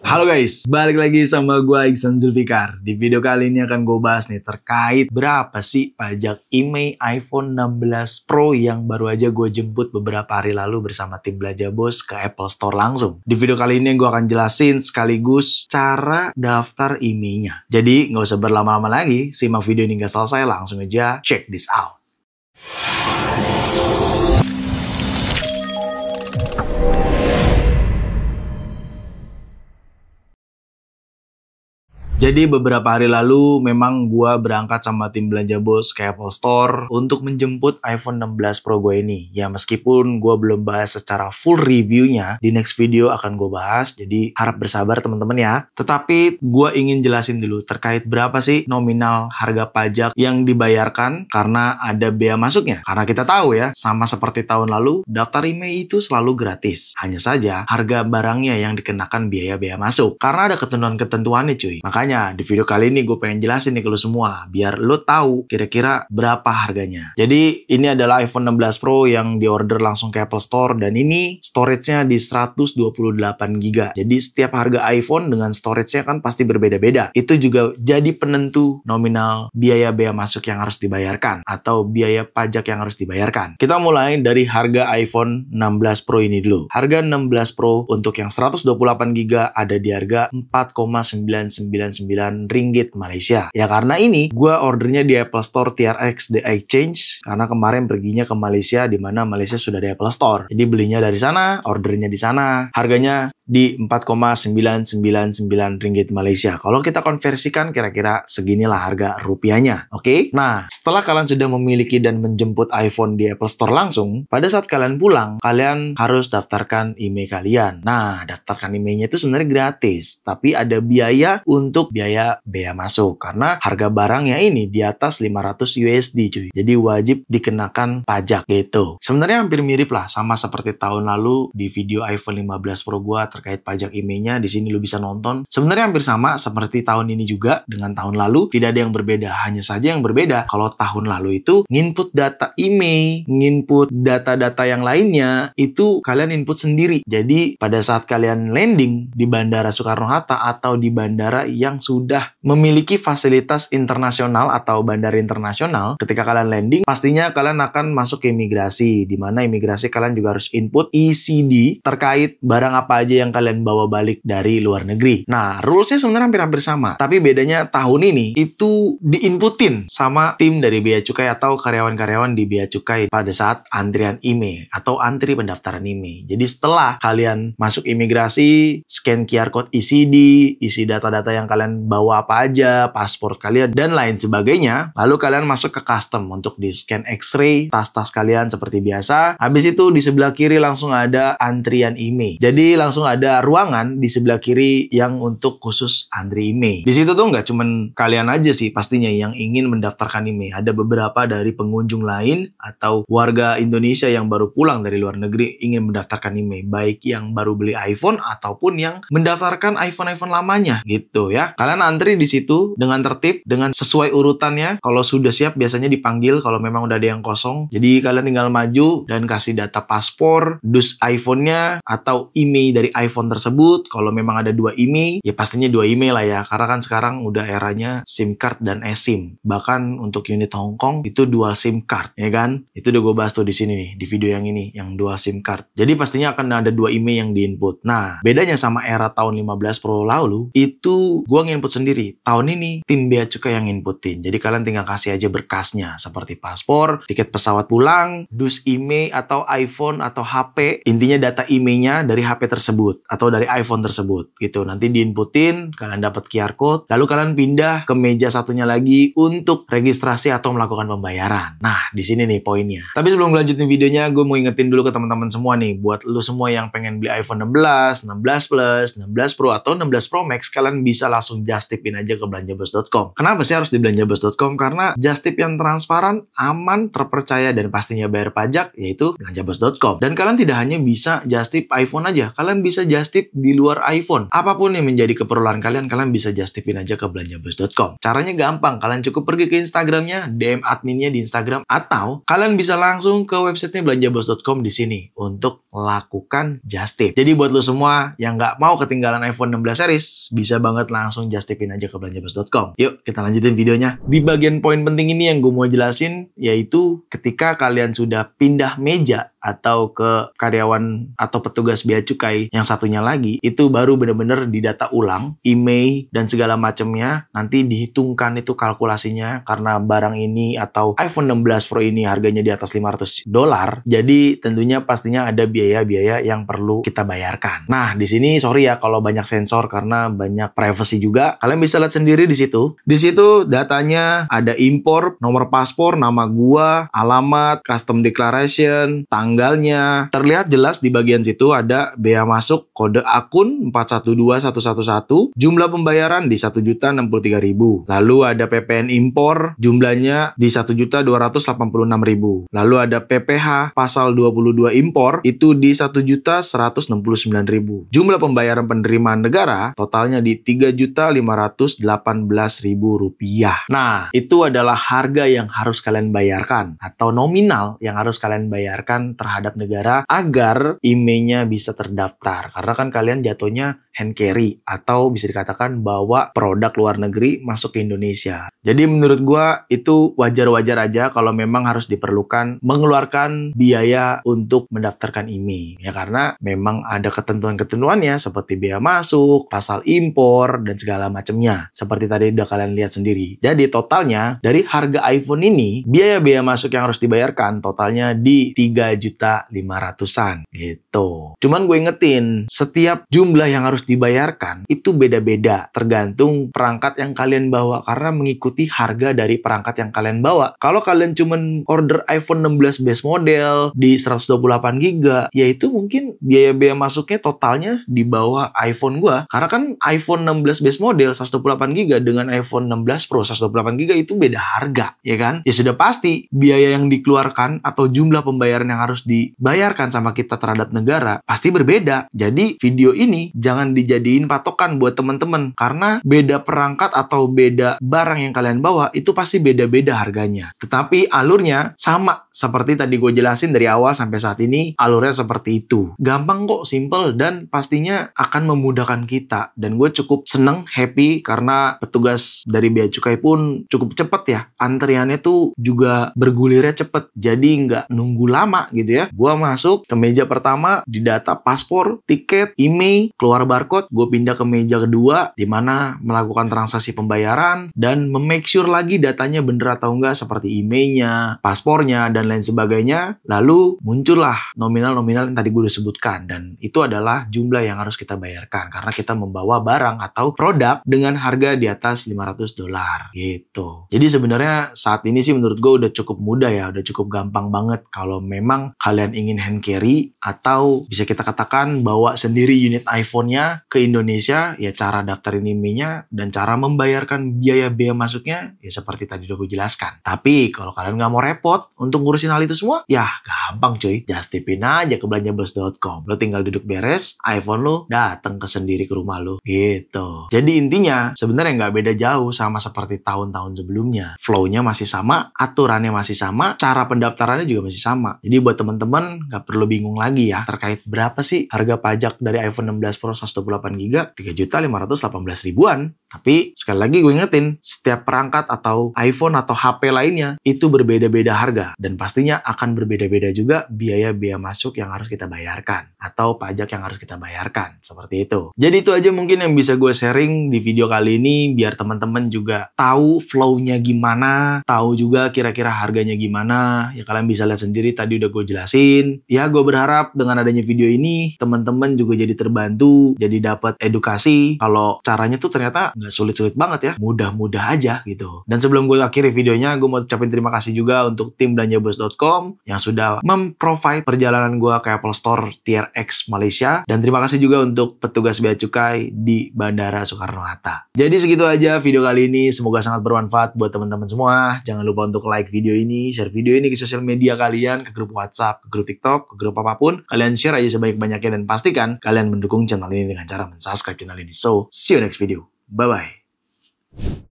Halo guys, balik lagi sama gue Iksan Zulfikar. Di video kali ini akan gue bahas nih terkait berapa sih pajak IMEI iPhone 16 Pro yang baru aja gue jemput beberapa hari lalu bersama tim belajar Bos ke Apple Store langsung. Di video kali ini gue akan jelasin sekaligus cara daftar IMEI-nya. Jadi nggak usah berlama-lama lagi, simak video ini nggak selesai langsung aja check this out. Jadi beberapa hari lalu memang gue berangkat sama tim belanja bos ke Apple Store untuk menjemput iPhone 16 Pro gue ini. Ya meskipun gue belum bahas secara full reviewnya, di next video akan gue bahas. Jadi harap bersabar teman-teman ya. Tetapi gue ingin jelasin dulu terkait berapa sih nominal harga pajak yang dibayarkan karena ada bea masuknya. Karena kita tahu ya, sama seperti tahun lalu, daftar IMEI itu selalu gratis. Hanya saja harga barangnya yang dikenakan biaya biaya masuk. Karena ada ketentuan-ketentuannya cuy. Makanya harganya. Di video kali ini gue pengen jelasin nih ke lo semua, biar lo tahu kira-kira berapa harganya. Jadi ini adalah iPhone 16 Pro yang diorder langsung ke Apple Store dan ini storage-nya di 128 GB. Jadi setiap harga iPhone dengan storage-nya kan pasti berbeda-beda. Itu juga jadi penentu nominal biaya biaya masuk yang harus dibayarkan atau biaya pajak yang harus dibayarkan. Kita mulai dari harga iPhone 16 Pro ini dulu. Harga 16 Pro untuk yang 128 GB ada di harga 4,999 ringgit Malaysia. Ya karena ini gue ordernya di Apple Store TRX The Exchange karena kemarin perginya ke Malaysia di mana Malaysia sudah di Apple Store. Jadi belinya dari sana, ordernya di sana. Harganya di 4,999 ringgit Malaysia. Kalau kita konversikan kira-kira seginilah harga rupiahnya, oke? Okay? Nah, setelah kalian sudah memiliki dan menjemput iPhone di Apple Store langsung, pada saat kalian pulang, kalian harus daftarkan IMEI kalian. Nah, daftarkan imei itu sebenarnya gratis, tapi ada biaya untuk biaya bea masuk karena harga barangnya ini di atas 500 USD, cuy. Jadi wajib dikenakan pajak gitu. Sebenarnya hampir mirip lah sama seperti tahun lalu di video iPhone 15 Pro gua terkait pajak IME-nya di sini lu bisa nonton. Sebenarnya hampir sama seperti tahun ini juga dengan tahun lalu, tidak ada yang berbeda. Hanya saja yang berbeda kalau tahun lalu itu nginput data IME, nginput data-data yang lainnya itu kalian input sendiri. Jadi pada saat kalian landing di Bandara Soekarno-Hatta atau di bandara yang sudah memiliki fasilitas internasional atau bandara internasional, ketika kalian landing pastinya kalian akan masuk ke imigrasi di mana imigrasi kalian juga harus input ECD terkait barang apa aja yang kalian bawa balik dari luar negeri. Nah, rulesnya sebenarnya hampir-hampir sama. Tapi bedanya tahun ini itu diinputin sama tim dari Bea Cukai atau karyawan-karyawan di Bea Cukai pada saat antrian IME atau antri pendaftaran IME. Jadi setelah kalian masuk imigrasi, scan QR code ECD, isi data-data yang kalian bawa apa aja, paspor kalian, dan lain sebagainya. Lalu kalian masuk ke custom untuk di-scan X-ray tas-tas kalian seperti biasa. Habis itu di sebelah kiri langsung ada antrian IME. Jadi langsung ada ruangan di sebelah kiri yang untuk khusus antri IMEI. Di situ tuh nggak cuman kalian aja sih pastinya yang ingin mendaftarkan IMEI. Ada beberapa dari pengunjung lain atau warga Indonesia yang baru pulang dari luar negeri ingin mendaftarkan IMEI. Baik yang baru beli iPhone ataupun yang mendaftarkan iPhone-iPhone lamanya gitu ya. Kalian antri di situ dengan tertib, dengan sesuai urutannya. Kalau sudah siap biasanya dipanggil kalau memang udah ada yang kosong. Jadi kalian tinggal maju dan kasih data paspor, dus iPhone-nya atau IMEI dari iPhone tersebut kalau memang ada dua IMEI ya pastinya dua IMEI lah ya karena kan sekarang udah eranya SIM card dan eSIM bahkan untuk unit Hong Kong itu dual SIM card ya kan itu udah gue bahas tuh di sini nih di video yang ini yang dual SIM card jadi pastinya akan ada dua IMEI yang diinput nah bedanya sama era tahun 15 Pro lalu itu gue nginput sendiri tahun ini tim bea cukai yang nginputin jadi kalian tinggal kasih aja berkasnya seperti paspor tiket pesawat pulang dus IMEI atau iPhone atau HP intinya data IMEI-nya dari HP tersebut tersebut atau dari iPhone tersebut gitu. Nanti diinputin, kalian dapat QR code, lalu kalian pindah ke meja satunya lagi untuk registrasi atau melakukan pembayaran. Nah, di sini nih poinnya. Tapi sebelum lanjutin videonya, gue mau ingetin dulu ke teman-teman semua nih, buat lu semua yang pengen beli iPhone 16, 16 Plus, 16 Pro atau 16 Pro Max, kalian bisa langsung just tipin aja ke belanjabos.com. Kenapa sih harus di belanjabos.com? Karena just tip yang transparan, aman, terpercaya dan pastinya bayar pajak yaitu belanjabos.com. Dan kalian tidak hanya bisa just tip iPhone aja, kalian bisa bisa just di luar iPhone. Apapun yang menjadi keperluan kalian, kalian bisa just aja ke belanjabus.com. Caranya gampang, kalian cukup pergi ke Instagramnya, DM adminnya di Instagram, atau kalian bisa langsung ke websitenya belanjabus.com di sini untuk lakukan Justip Jadi buat lo semua yang nggak mau ketinggalan iPhone 16 series, bisa banget langsung just aja ke belanjabus.com. Yuk, kita lanjutin videonya. Di bagian poin penting ini yang gue mau jelasin, yaitu ketika kalian sudah pindah meja atau ke karyawan atau petugas bea cukai yang satunya lagi itu baru benar-benar didata ulang, email dan segala macamnya nanti dihitungkan itu kalkulasinya karena barang ini atau iPhone 16 Pro ini harganya di atas 500 dolar. Jadi tentunya pastinya ada biaya-biaya yang perlu kita bayarkan. Nah, di sini sorry ya kalau banyak sensor karena banyak privacy juga. Kalian bisa lihat sendiri di situ. Di situ datanya ada impor, nomor paspor, nama gua, alamat, custom declaration, tanggalnya. Terlihat jelas di bagian situ ada bea masuk masuk kode akun 412111, jumlah pembayaran di 1.063.000. Lalu ada PPN impor, jumlahnya di 1.286.000. Lalu ada PPH pasal 22 impor itu di 1.169.000. Jumlah pembayaran penerimaan negara totalnya di 3.518.000 rupiah. Nah, itu adalah harga yang harus kalian bayarkan atau nominal yang harus kalian bayarkan terhadap negara agar IMEI-nya bisa terdaftar karena kan kalian jatuhnya hand carry atau bisa dikatakan bawa produk luar negeri masuk ke Indonesia. Jadi menurut gua itu wajar-wajar aja kalau memang harus diperlukan mengeluarkan biaya untuk mendaftarkan ini ya karena memang ada ketentuan-ketentuannya seperti biaya masuk, pasal impor dan segala macamnya. Seperti tadi udah kalian lihat sendiri. Jadi totalnya dari harga iPhone ini biaya-biaya masuk yang harus dibayarkan totalnya di 3 juta 500-an gitu. Cuman gue ingetin setiap jumlah yang harus dibayarkan itu beda-beda tergantung perangkat yang kalian bawa karena mengikuti harga dari perangkat yang kalian bawa. Kalau kalian cuman order iPhone 16 base model di 128 GB, yaitu mungkin biaya-biaya masuknya totalnya di bawah iPhone gua. Karena kan iPhone 16 base model 128 GB dengan iPhone 16 Pro 128 GB itu beda harga, ya kan? Ya sudah pasti biaya yang dikeluarkan atau jumlah pembayaran yang harus dibayarkan sama kita terhadap negara pasti berbeda. Jadi video ini jangan dijadiin patokan buat teman-teman karena beda perangkat atau beda barang yang kalian bawa itu pasti beda-beda harganya. Tetapi alurnya sama seperti tadi gue jelasin dari awal sampai saat ini alurnya seperti itu. Gampang kok, simple dan pastinya akan memudahkan kita dan gue cukup seneng happy karena petugas dari bea cukai pun cukup cepet ya antriannya tuh juga bergulirnya cepet jadi nggak nunggu lama gitu ya. Gue masuk ke meja pertama di data paspor tiket, email, keluar barcode, gue pindah ke meja kedua di mana melakukan transaksi pembayaran dan memake sure lagi datanya bener atau enggak seperti emailnya, paspornya, dan lain sebagainya. Lalu muncullah nominal-nominal yang tadi gue udah sebutkan dan itu adalah jumlah yang harus kita bayarkan karena kita membawa barang atau produk dengan harga di atas 500 dolar gitu. Jadi sebenarnya saat ini sih menurut gue udah cukup mudah ya, udah cukup gampang banget kalau memang kalian ingin hand carry atau bisa kita katakan bahwa bawa sendiri unit iPhone-nya ke Indonesia, ya cara daftarin IMEI-nya dan cara membayarkan biaya biaya masuknya ya seperti tadi udah gue jelaskan. Tapi kalau kalian nggak mau repot untuk ngurusin hal itu semua, ya gampang cuy. Just tipin aja ke belanjabus.com. Lo tinggal duduk beres, iPhone lo datang ke sendiri ke rumah lo. Gitu. Jadi intinya sebenarnya nggak beda jauh sama seperti tahun-tahun sebelumnya. Flow-nya masih sama, aturannya masih sama, cara pendaftarannya juga masih sama. Jadi buat teman-teman nggak perlu bingung lagi ya terkait berapa sih harga pajak dari iPhone 16 Pro 128 GB 3.518 ribuan. Tapi sekali lagi gue ingetin, setiap perangkat atau iPhone atau HP lainnya itu berbeda-beda harga dan pastinya akan berbeda-beda juga biaya-biaya masuk yang harus kita bayarkan atau pajak yang harus kita bayarkan. Seperti itu. Jadi itu aja mungkin yang bisa gue sharing di video kali ini biar teman-teman juga tahu flow-nya gimana, tahu juga kira-kira harganya gimana. Ya kalian bisa lihat sendiri tadi udah gue jelasin. Ya gue berharap dengan adanya video ini teman-teman teman juga jadi terbantu, jadi dapat edukasi. Kalau caranya tuh ternyata nggak sulit-sulit banget ya, mudah-mudah aja gitu. Dan sebelum gue akhiri videonya, gue mau ucapin terima kasih juga untuk tim belanjabos.com yang sudah memprovide perjalanan gue ke Apple Store TRX Malaysia. Dan terima kasih juga untuk petugas bea cukai di Bandara Soekarno-Hatta. Jadi segitu aja video kali ini, semoga sangat bermanfaat buat teman-teman semua. Jangan lupa untuk like video ini, share video ini ke sosial media kalian, ke grup WhatsApp, ke grup TikTok, ke grup apapun. Kalian share aja sebanyak-banyaknya dan pasti pastikan kalian mendukung channel ini dengan cara mensubscribe channel ini. So, see you next video. Bye-bye.